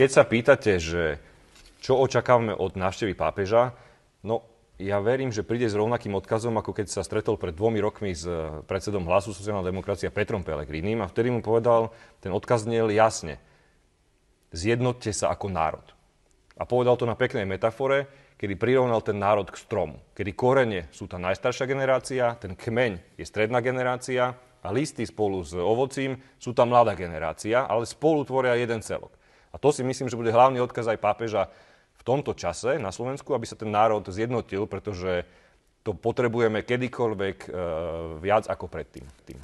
keď sa pýtate, že čo očakávame od návštevy pápeža, no ja verím, že príde s rovnakým odkazom, ako keď sa stretol pred dvomi rokmi s eh, predsedom hlasu sociálna demokracia Petrom Pelegrinim a vtedy mu povedal, ten odkaz znel jasne. Zjednotte sa ako národ. A povedal to na peknej metafore, kedy prirovnal ten národ k stromu. Kedy korene sú tá najstaršia generácia, ten kmeň je stredná generácia a listy spolu s ovocím sú tá mladá generácia, ale spolu tvoria jeden celok. A to si myslím, že bude hlavný odkaz aj pápeža v tomto čase na Slovensku, aby sa ten národ zjednotil, pretože to potrebujeme kedykoľvek eh, viac ako predtým. Tým.